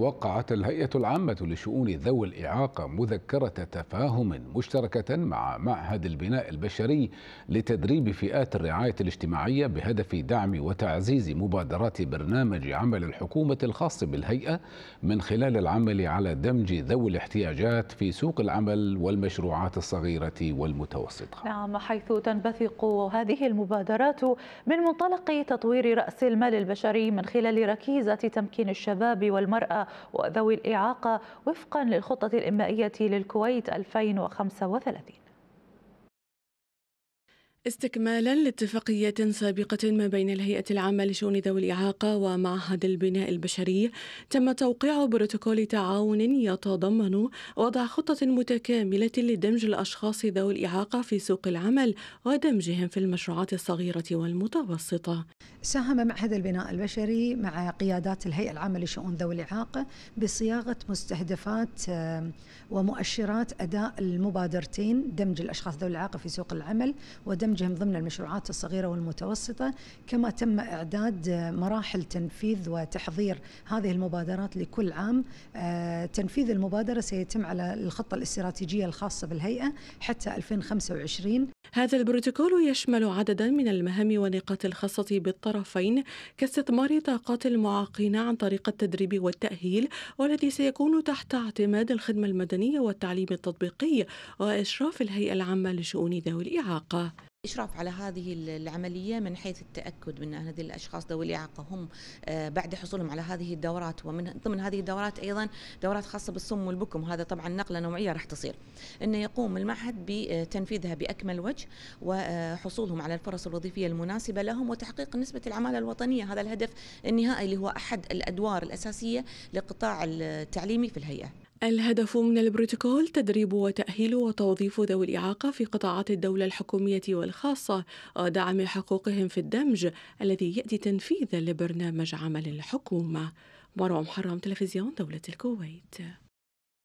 وقعت الهيئة العامة لشؤون ذوي الإعاقة مذكرة تفاهم مشتركة مع معهد البناء البشري لتدريب فئات الرعاية الاجتماعية بهدف دعم وتعزيز مبادرات برنامج عمل الحكومة الخاص بالهيئة من خلال العمل على دمج ذوي الاحتياجات في سوق العمل والمشروعات الصغيرة والمتوسطة نعم حيث تنبثق هذه المبادرات من منطلق تطوير رأس المال البشري من خلال ركيزة تمكين الشباب والمرأة وذوي الإعاقة وفقا للخطة الإنمائية للكويت 2035 استكمالا لاتفاقية سابقة ما بين الهيئة العامة لشؤون ذوي الإعاقة ومعهد البناء البشري تم توقيع بروتوكول تعاون يتضمن وضع خطة متكاملة لدمج الأشخاص ذوي الإعاقة في سوق العمل ودمجهم في المشروعات الصغيرة والمتوسطة ساهم معهد البناء البشري مع قيادات الهيئة العامة لشؤون ذوي الإعاقة بصياغة مستهدفات آه، ومؤشرات أداء المبادرتين دمج الأشخاص ذوي الإعاقة في سوق العمل ودمج برامجهم ضمن المشروعات الصغيرة والمتوسطة كما تم إعداد مراحل تنفيذ وتحضير هذه المبادرات لكل عام آه، تنفيذ المبادرة سيتم على الخطة الاستراتيجية الخاصة بالهيئة حتى 2025 هذا البروتوكول يشمل عددا من المهام والنقاط الخاصة بالطرفين كاستثمار طاقات المعاقين عن طريق التدريب والتأهيل والذي سيكون تحت اعتماد الخدمة المدنية والتعليم التطبيقي وإشراف الهيئة العامة لشؤون ذوي الإعاقة الإشراف على هذه العملية من حيث التأكد من أن هذه الأشخاص ذوي الإعاقة هم آه، بعد حصولهم على هذه الدورات ومن ضمن هذه الدورات أيضا دورات خاصة بالصم والبكم هذا طبعا نقلة نوعية راح تصير أنه يقوم المعهد بتنفيذها آه، بأكمل وجه وحصولهم آه، على الفرص الوظيفية المناسبة لهم وتحقيق نسبة العمالة الوطنية هذا الهدف النهائي اللي هو أحد الأدوار الأساسية لقطاع التعليمي في الهيئة الهدف من البروتوكول تدريب وتأهيل وتوظيف ذوي الإعاقة في قطاعات الدولة الحكومية والخاصة ودعم حقوقهم في الدمج الذي يأتي تنفيذا لبرنامج عمل الحكومة مروان محرم تلفزيون دولة الكويت